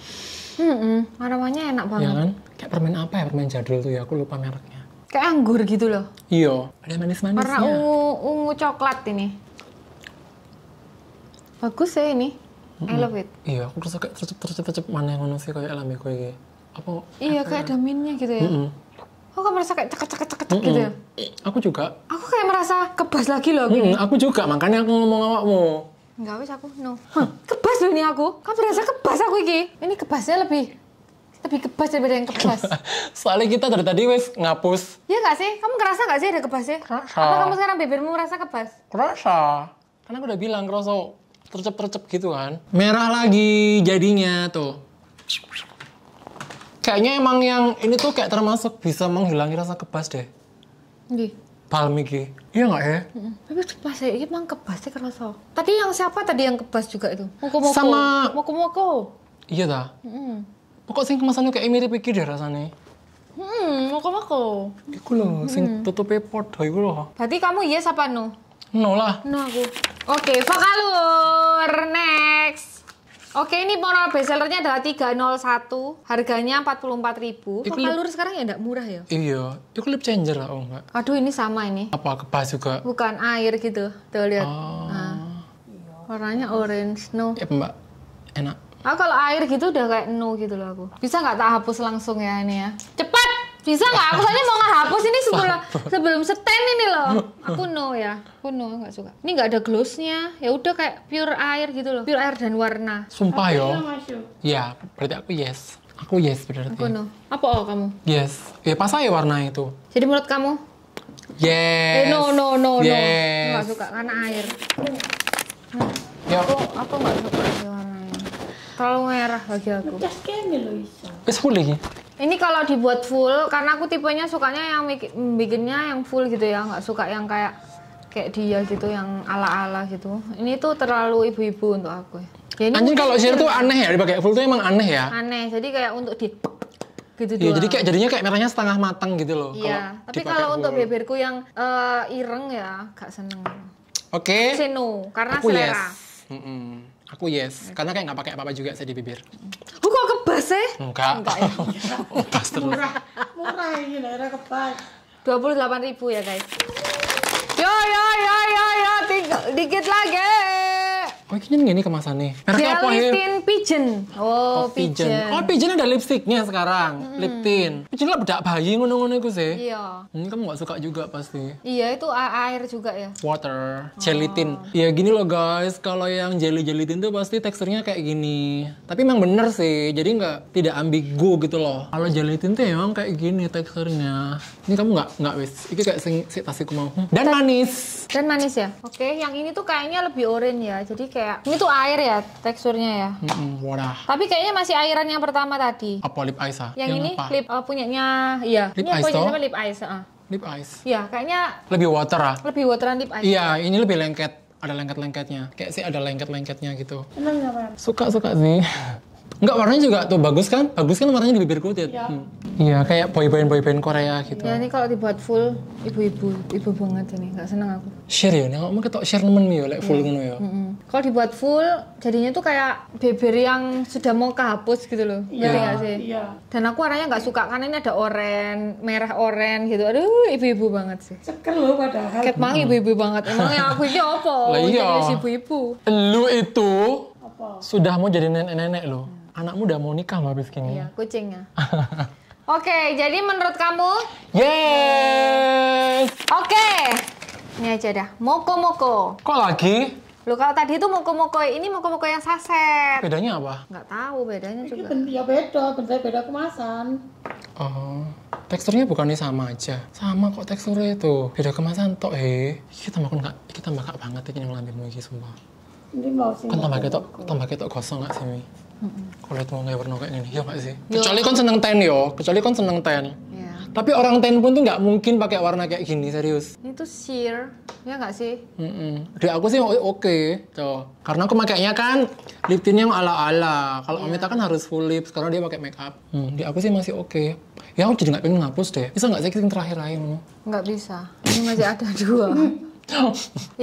Mm -mm. Aromanya enak banget. Iya kan? Kayak permen apa ya? Permen jadul tuh ya, aku lupa mereknya. Kayak anggur gitu loh. Iya, ada manis-manisnya. Warna ungu, ungu coklat ini. Bagus ya ini. Mm -mm. I love it. Iya, aku terus kayak tercep tercep tercep mana yang ngono sih kayak alami kayak gitu apa iya kayak ada minnya gitu ya mm aku oh, kan merasa kayak cek cek cek gitu ya aku juga aku kayak merasa kebas lagi loh gini aku juga makanya aku ngomong awakmu Enggak wis aku no. Huh. Kebas loh ini aku. Kamu merasa kebas aku iki. Ini kebasnya lebih lebih kebas daripada yang kebas. Soalnya kita dari tadi wes ngapus. Iya gak sih? Kamu ngerasa gak sih ada kebasnya? Kerasa. Apa kamu sekarang bibirmu merasa kebas? Kerasa. Karena aku udah bilang kerasa tercep-tercep gitu kan. Merah lagi jadinya tuh. Kayaknya emang yang ini tuh kayak termasuk bisa menghilangi rasa kebas deh. Di. Palmi ki. Iya nggak ya? Tapi kebas ya, emang kebas sih ya, kerasa. Tadi yang siapa tadi yang kebas juga itu? Moko-moko. Sama... Moko-moko. Iya dah. Mm. Pokok sing kemasannya kayak mirip iki deh rasanya. Hmm, moko-moko. Iku loh, sing tutupnya podo iku loh. Berarti kamu iya siapa nu? no? No lah. No aku. Oke, okay, vokalur. Next. Oke, ini moral bestsellernya adalah 301, harganya 44.000. Kalau kalur sekarang ya enggak murah ya? Iya, itu lip changer lah, oh enggak. Aduh, ini sama ini. Apa kebas juga? Bukan air gitu. Tuh lihat. Oh. Nah, warnanya orange, no. Iya, Mbak. Enak. Aku kalau air gitu udah kayak no gitu loh aku. Bisa nggak tak hapus langsung ya ini ya? Cepat bisa nggak? Aku soalnya mau ngehapus ini sebelum sebelum seten ini loh. Aku no ya, aku no nggak suka. Ini nggak ada glossnya, ya udah kayak pure air gitu loh, pure air dan warna. Sumpah yo. Iya, berarti aku yes. Aku yes berarti. Aku no. Apa oh kamu? Yes. Ya pas aja warna itu. Jadi menurut kamu? Yes. Eh, no no no yes. no. Nggak suka karena air. Yo. Aku aku nggak suka terlalu merah bagi aku. Wis full iki. Ini kalau dibuat full karena aku tipenya sukanya yang bikinnya yang full gitu ya, nggak suka yang kayak kayak dia gitu yang ala-ala gitu. Ini tuh terlalu ibu-ibu untuk aku. Ya ini kalau share tuh aneh ya dipakai full tuh emang aneh ya. Aneh. Jadi kayak untuk di gitu ya, jadi kayak jadinya kayak merahnya setengah matang gitu loh. Iya, tapi kalau untuk bibirku yang uh, ireng ya gak seneng. Oke. Okay. Sino, karena aku selera. Yes. Mm -mm. Aku yes, karena kayak nggak pakai apa-apa juga saya di bibir. Oh kok kebas eh? Enggak. Enggak ya. terus. Murah, murah ini daerah kebas. Dua puluh delapan ribu ya guys. Yo yo yo yo yo, tinggal dikit lagi. Oh ini gini kemasannya. Merek apa ya? pigeon. Oh, oh pigeon. pigeon. Oh, pigeon ada lipstiknya sekarang, hmm. lip tint. Pigeon lah bedak bayi ngono-ngono itu sih. Iya. Hmm, kamu nggak suka juga pasti. Iya, itu air juga ya. Water, gelatin. Oh. Ya gini loh guys, kalau yang jelly gelatin tuh pasti teksturnya kayak gini. Tapi emang bener sih, jadi nggak tidak ambigu gitu loh. Kalau gelatin tuh emang kayak gini teksturnya. Ini kamu nggak nggak wis. Ini kayak sing, si tasiku mau. Hmm. Dan manis. Dan manis ya. Oke, yang ini tuh kayaknya lebih orange ya. Jadi kayak ini tuh air ya teksturnya ya. Mm -hmm murah. Tapi kayaknya masih airan yang pertama tadi. Apa lip ice? Ah? Yang, yang ini lip uh, punyanya iya. Lip ini ice punya lip ice. Uh. Ah. Lip ice. Iya, kayaknya lebih water ah. Lebih wateran lip ice. Iya, ini lebih lengket ada lengket-lengketnya. Kayak sih ada lengket-lengketnya gitu. Emang Suka-suka sih. Enggak warnanya juga tuh bagus kan? Bagus kan warnanya di bibir ya? Iya. Hmm. Iya, kayak boyband boyband Korea gitu. Ya ini kalau dibuat full ibu-ibu, ibu banget ini, nggak seneng aku. Share ya, ini kamu ketok share nemen ya, like full yeah. ngono ya. Kalau dibuat full, jadinya tuh kayak bibir yang sudah mau kehapus gitu loh. Iya. Yeah. Iya. Yeah. Dan aku warnanya nggak suka karena ini ada oren, merah oren gitu. Aduh, ibu-ibu banget sih. Seker loh padahal. Ket mang ibu-ibu banget. Emang yang aku ini apa? Lah iya. ibu-ibu. Lu itu apa? sudah mau jadi nenek-nenek loh. Hmm anakmu udah mau nikah loh habis kini. Iya, kucingnya. Oke, jadi menurut kamu? yes Oke, ini aja dah. Moko-moko. Kok lagi? Lo kalau tadi itu moko-moko ini moko-moko yang saset. Bedanya apa? Nggak tahu bedanya juga. Ini ya beda, beda beda kemasan. Oh. Teksturnya bukannya sama aja. Sama kok teksturnya itu. Beda kemasan tok he. Iki tambah enggak iki tambah banget iki nang lambemu iki sumpah. Ini mau sih. Kan tambah ketok, tambah ketok gosong gak sih, Mm-hmm. mau nggak pernah kayak gini, ya nggak sih? Kecuali kon seneng ten yo, kecuali kon seneng ten. Iya. Tapi orang ten pun tuh nggak mungkin pakai warna kayak gini, serius. Ini tuh sheer, ya nggak sih? Mm-mm. Di aku sih oke, okay. Tuh. Karena aku makainya kan lip tint yang ala-ala. Kalau yeah. Omita kan harus full lips, karena dia pakai makeup. up. Hmm, di aku sih masih oke. Okay. Ya aku jadi nggak pengen ngapus deh. Bisa nggak sih yang terakhir aja Nggak bisa. Ini masih ada dua.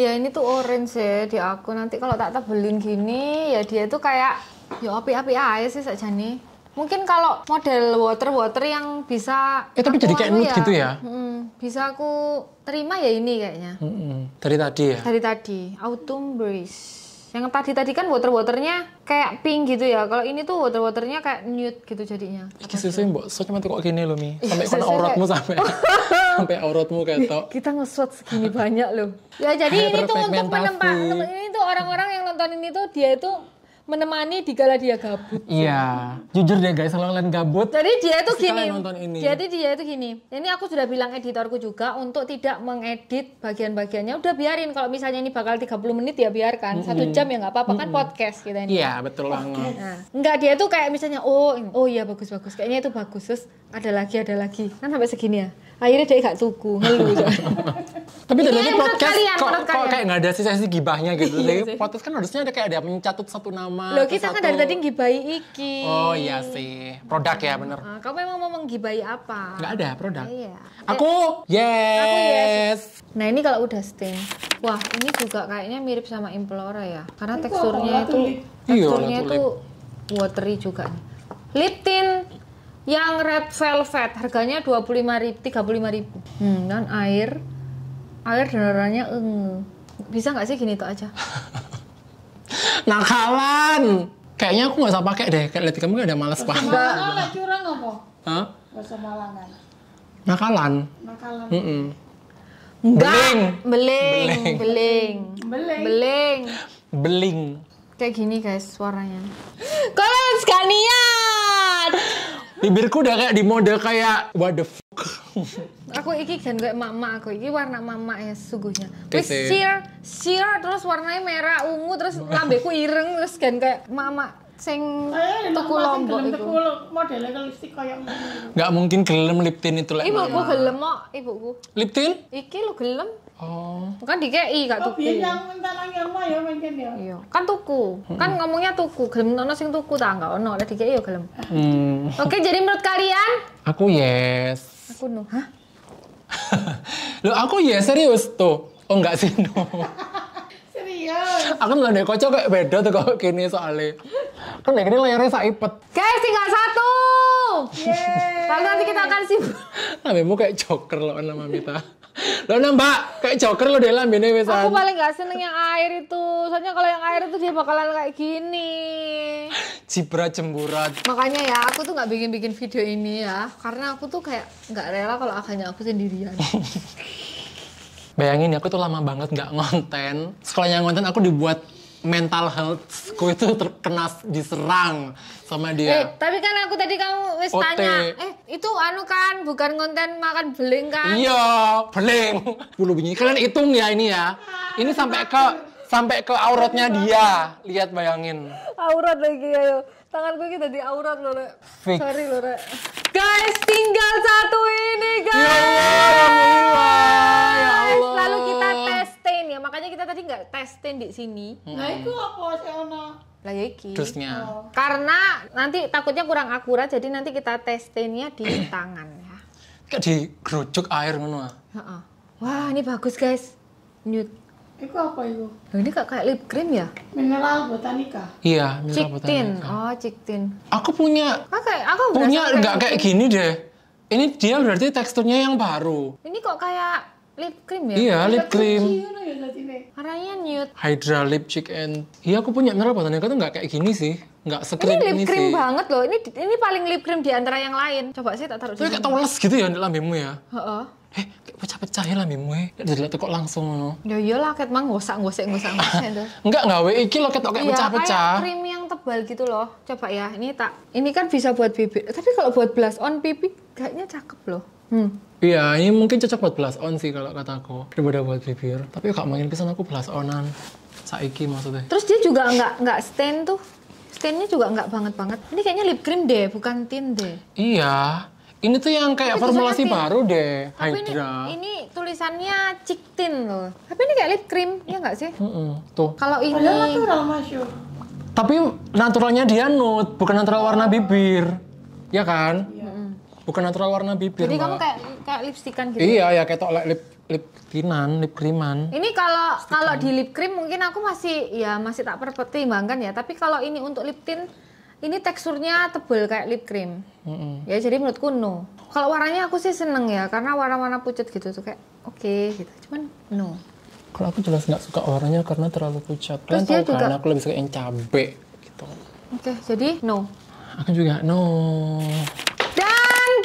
ya ini tuh orange ya di aku nanti kalau tak tebelin gini ya dia tuh kayak Ya api-api aja sih nih. Mungkin kalau model water-water yang bisa Eh tapi jadi kayak anu nude ya, gitu ya. Hmm, bisa aku terima ya ini kayaknya. Hmm, hmm. Dari tadi ya. Dari tadi. Autumn breeze. Yang tadi tadi kan water waternya kayak pink gitu ya. Kalau ini tuh water waternya kayak nude gitu jadinya. Iki susu yang bawa, cuma tuh kok gini loh mi. Iya, sampai kena auratmu sampai sampai auratmu kayak tau. Kita ngeswat segini banyak loh. Ya jadi ini tuh untuk penempat. Ini tuh orang-orang yang nonton ini tuh dia itu menemani di kala dia gabut. Iya, jujur deh guys, kalau kalian gabut. Jadi dia itu gini. Nonton ini. Jadi dia itu gini. Ini aku sudah bilang editorku juga untuk tidak mengedit bagian-bagiannya. Udah biarin kalau misalnya ini bakal 30 menit ya biarkan. Satu mm -hmm. jam ya nggak apa-apa mm -hmm. kan podcast kita gitu ini. Iya, betul banget. Nah, enggak dia tuh kayak misalnya oh oh iya bagus-bagus kayaknya itu bagus terus ada lagi ada lagi. Kan sampai segini ya. Akhirnya dia gak tuku, ngeluh. Tapi dari iya, tadi podcast kalian, kok, kok kayak nggak ada sisa sih gibahnya gitu. Iya podcast kan harusnya ada kayak ada mencatut satu nama. lo kita kan dari tadi gibahi Iki. Oh iya sih. Produk ya bener. Uh, kamu emang mau menggibahi apa? Nggak ada produk. Iya. Aku eh, yes. Aku yes. Nah ini kalau udah steam. Wah ini juga kayaknya mirip sama implora ya. Karena iya, teksturnya itu teksturnya itu watery juga. Lip tint yang red velvet harganya dua puluh lima ribu, tiga puluh lima ribu. Hmm, dan air air darahnya eng bisa nggak sih gini tuh aja nakalan kayaknya aku nggak usah pakai deh kayak lihat kamu gak ada males pak nggak curang apa Hah? Malangan. Nakalan. Nakalan. Mm -mm. Enggak. Beling. Beling. Beling. Beling. Beling. Beling. Kayak gini guys suaranya. Kalian gak niat. Bibirku udah kayak di mode kayak what the fuck. aku iki kan gue mama aku iki warna mama ya suguhnya wis sheer sheer terus warnanya merah ungu terus lambeku ireng terus kan kayak mama sing eh, tuku lombok iku modelnya ke lipstik koyo enggak mungkin gelem liptin itu lek ibuku gelem kok ibuku liptin iki lu gelem Oh. Kan dikei gak tuku. Oh, yang mentarang yang mah ya mungkin ya. Iya, kan tuku. Hmm. Kan ngomongnya tuku, gelem ono sing tuku ta enggak ono, lek dikei ya gelem. Hmm. Oke, jadi menurut kalian? Aku yes. Aku no. Hah? Loh aku ya serius tuh. Oh enggak sih no. serius. Aku nggak ada kocok kayak beda tuh kalau gini soalnya. Kan kayak gini layarnya saipet. Guys tinggal satu. Yeay. Lalu nanti kita akan sih. mu kayak joker loh nama kita lo nambah kayak joker lo dalam ini wesan. Aku paling gak seneng yang air itu. Soalnya kalau yang air itu dia bakalan kayak gini. Cibra cemburat. Makanya ya aku tuh nggak bikin-bikin video ini ya. Karena aku tuh kayak nggak rela kalau akhirnya aku sendirian. Bayangin ya aku tuh lama banget nggak ngonten. Sekolahnya ngonten aku dibuat mental health healthku itu terkena diserang sama dia. Eh, tapi kan aku tadi kamu wis Ote. tanya, eh itu anu kan bukan konten makan beling kan? Iya, beling. Bulu bunyi. Kalian hitung ya ini ya. Ini sampai ke sampai ke auratnya dia. Lihat bayangin. Aurat lagi ya? Tangan gue kita di aurat loh, Rek. Sorry loh, Rek. Guys, tinggal satu ini, guys. Ya Allah, ya Allah. Selalu kita makanya kita tadi nggak testin di sini. Hmm. Nah, itu apa sih ana? Lah ya iki. Oh. Karena nanti takutnya kurang akurat jadi nanti kita testinnya di tangan ya. Kayak di kerucut air ngono. Ah. Heeh. Wah, ini bagus guys. Nyut. Itu apa itu? Nah, ini kayak lip cream ya? Mineral botanika. Iya, mineral botanika. Oh, ciktin. Aku punya. Oke, okay, aku punya nggak kayak gitu. gini deh. Ini dia berarti teksturnya yang baru. Ini kok kayak lip cream ya? Iya, lip cream. Iya, ya Warnanya nude. Hydra lip cheek and Iya, aku punya merah yang Kata nggak kayak gini sih. Nggak sekrim ini lip cream banget loh. Ini ini paling lip cream di antara yang lain. Coba sih tak taruh di sini. kayak toles gitu ya lambemu ya. Heeh. Eh, kayak pecah-pecah ya Mimu ya. Dilihat kok langsung no. Ya lah, kayak emang ngosak ngosek ngosak enggak Enggak weh. iki loh kayak iya, kayak pecah-pecah. Iya, krim yang tebal gitu loh. Coba ya, ini tak. Ini kan bisa buat bibir. Tapi kalau buat blush on pipi kayaknya cakep loh. Hmm. Iya, ini mungkin cocok buat blush on sih kalau kataku. Daripada buat bibir. Tapi kak makin pisan aku blush onan. Saiki maksudnya. Terus dia juga nggak nggak stain tuh. Stainnya juga nggak banget banget. Ini kayaknya lip cream deh, bukan tint deh. Iya. Ini tuh yang kayak Tapi formulasi baru deh, Tapi Hydra. Ini, ini tulisannya tint loh. Tapi ini kayak lip cream, ya nggak sih? Mm -mm, tuh. Kalau ini... Padahal natural, Mas Tapi naturalnya dia nude, bukan natural warna bibir. Ya kan? bukan natural warna bibir. Jadi mbak. kamu kayak kayak lipstikan gitu. Iya, ya kayak tolak lip lip kriman, lip kriman. Ini kalau kalau di lip cream mungkin aku masih ya masih tak pertimbangkan ya, tapi kalau ini untuk lip tint ini teksturnya tebel kayak lip cream. Mm-hmm. Ya jadi menurutku no. Kalau warnanya aku sih seneng ya karena warna-warna pucat gitu tuh kayak oke okay, gitu. Cuman no. Kalau aku jelas nggak suka warnanya karena terlalu pucat. Terus Kalian tahu juga... kan aku lebih suka yang cabe gitu. Oke, okay, jadi no. Aku juga no.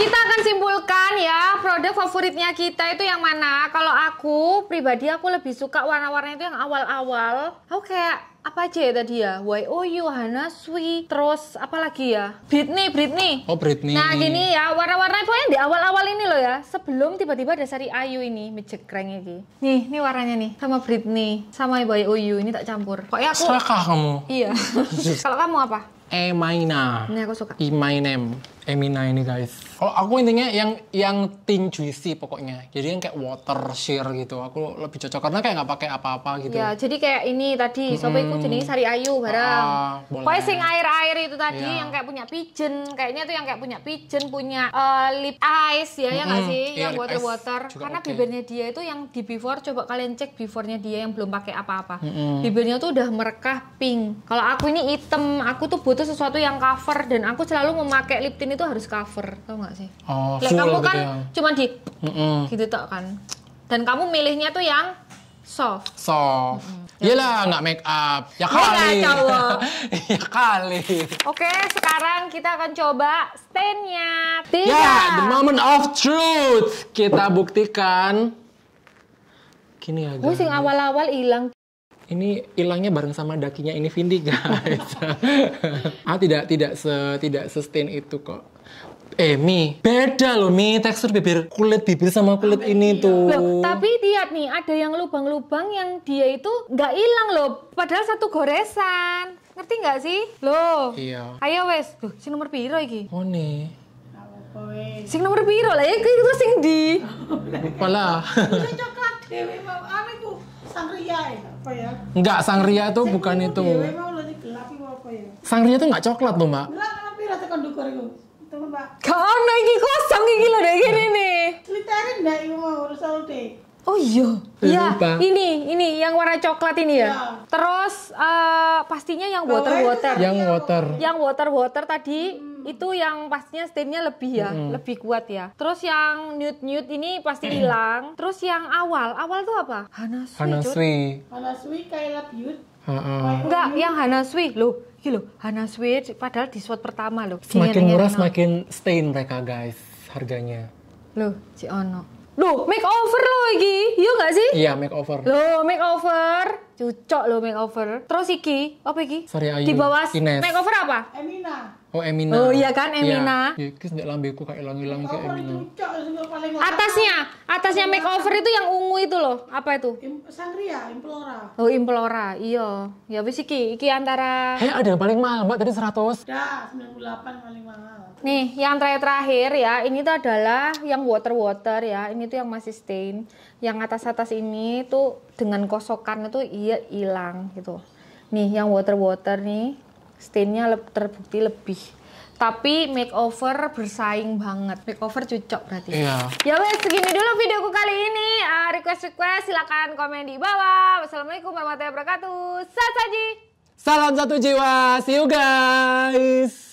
Kita akan simpulkan ya produk favoritnya kita itu yang mana. Kalau aku pribadi aku lebih suka warna-warna itu yang awal-awal. Aku kayak apa aja ya tadi ya? YOU, Hana Sui, terus apa lagi ya? Britney, Britney. Oh, Britney. Nah, gini ya, warna-warna pokoknya di awal-awal ini loh ya. Sebelum tiba-tiba ada sari Ayu ini, kerennya ini. Nih, ini warnanya nih. Sama Britney, sama YOU ini tak campur. Kok Pokoknya aku... Serakah kamu? Iya. Kalau kamu apa? Emaina. Ini aku suka. Emainem. Emina e ini guys. Kalau aku intinya yang yang ting juicy pokoknya. Jadi yang kayak water sheer gitu. Aku lebih cocok karena kayak nggak pakai apa-apa gitu. Ya, jadi kayak ini tadi mm -hmm. jenis sari ayu barang. Uh, Pokoknya sing air-air itu tadi yeah. yang kayak punya pigeon, kayaknya tuh yang kayak punya pigeon, punya uh, lip ice ya, mm -hmm. ya nggak sih? Yeah, yang water-water. Karena okay. bibirnya dia itu yang di before coba kalian cek beforenya dia yang belum pakai apa-apa. Mm -hmm. Bibirnya tuh udah merekah pink. Kalau aku ini hitam, aku tuh butuh sesuatu yang cover dan aku selalu memakai lip tint itu harus cover, tau nggak? gak sih? Oh, Lek, kamu gitu kan gitu ya. cuman di mm -mm. gitu tok kan. Dan kamu milihnya tuh yang soft. Soft. Mm lah nggak make up. Ya kali. Ya ya kali. Oke, sekarang kita akan coba stainnya. Tiga. Ya, yeah, the moment of truth. Kita buktikan. Gini agak. Gue awal-awal hilang. Ini hilangnya bareng sama dakinya ini Vindi guys. ah tidak tidak se tidak sustain itu kok. Eh, Mi. Beda loh, Mi. Tekstur bibir kulit bibir sama kulit oh, ini iya. tuh. Loh, tapi lihat nih, ada yang lubang-lubang yang dia itu nggak hilang loh. Padahal satu goresan. Ngerti nggak sih? Loh. Iya. Ayo wes. Loh, si nomor piro iki? Oh, nih. Sing nomor piro lah ya? Itu sing di. Pala. lah. coklat dewe mau anu apa itu? Sangria ya? Apa ya? Enggak, sangria itu bukan itu. Dewe mau gelap apa ya? Sangria itu enggak coklat loh, Mbak. Nggak tapi rasa kondukor itu kau Mbak. Kono iki kosong iki lho gini nih. Ceritain ndak iku mau urus deh. Oh iya. Iya, iya ini ini yang warna coklat ini ya. Iya. Terus uh, pastinya yang water water. Yang water. Yang water water tadi hmm. itu yang pastinya steamnya lebih ya, hmm. lebih kuat ya. Terus yang nude nude ini pasti hilang. Terus yang awal, awal tuh apa? Hanasui. Hanasui. Hanasui Kaila Beauty. Enggak, yang Hanasui loh Gitu loh, Hana Switch padahal di spot pertama loh. Semakin murah no. semakin stain mereka guys harganya. Loh, si Ono. Loh, makeover loh iki. Iya gak sih? Iya, makeover. Loh, makeover. Cucok lo makeover. Terus iki, apa iki? Sorry Ayu. Di bawah Ines. makeover apa? Emina. Oh Emina. Oh iya kan iya. Emina. Ya, kis ndak lambeku kayak hilang hilang kayak Emina. Atasnya, atasnya makeover itu yang ungu itu loh. Apa itu? Sangria, Implora. Oh Implora, iya. Ya wis iki, iki antara Hei, ada yang paling mahal, Mbak tadi 100. Ya, 98 paling mahal. Nih, yang terakhir-terakhir ya, ini tuh adalah yang water-water ya. Ini tuh yang masih stain. Yang atas-atas ini tuh dengan kosokan itu iya hilang gitu. Nih, yang water-water nih stainnya terbukti lebih tapi makeover bersaing banget makeover cocok berarti iya ya wes segini dulu videoku kali ini uh, ah, request request silahkan komen di bawah wassalamualaikum warahmatullahi wabarakatuh salam satu jiwa see you guys